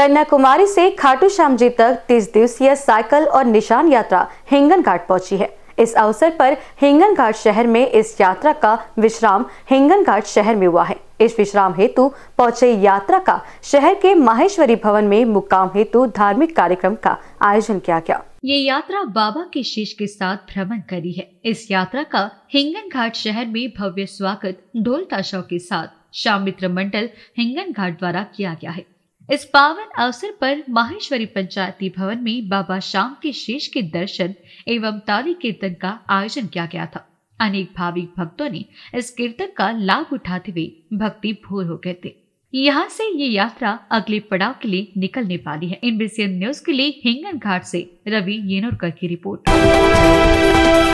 कन्याकुमारी से खाटू श्याम जी तक तीस दिवसीय साइकिल और निशान यात्रा हिंगन घाट पहुंची है इस अवसर पर हिंगन घाट शहर में इस यात्रा का विश्राम हिंगन घाट शहर में हुआ है इस विश्राम हेतु पहुंचे यात्रा का शहर के माहेश्वरी भवन में मुकाम हेतु धार्मिक कार्यक्रम का आयोजन किया गया ये यात्रा बाबा के शीश के साथ भ्रमण करी है इस यात्रा का हिंगन घाट शहर में भव्य स्वागत ढोल ताशाओं के साथ शाम मित्र मंडल हिंगन घाट द्वारा किया गया है इस पावन अवसर पर माहेश्वरी पंचायती भवन में बाबा श्याम के शेष के दर्शन एवं ताली कीर्तन का आयोजन किया गया था अनेक भाविक भक्तों ने इस कीर्तन का लाभ उठाते हुए भक्ति भोर हो गए थे यहाँ से ये यात्रा अगले पड़ाव के लिए निकलने वाली है एनबीसी न्यूज के लिए हिंगन घाट से रवि येनोरकर की रिपोर्ट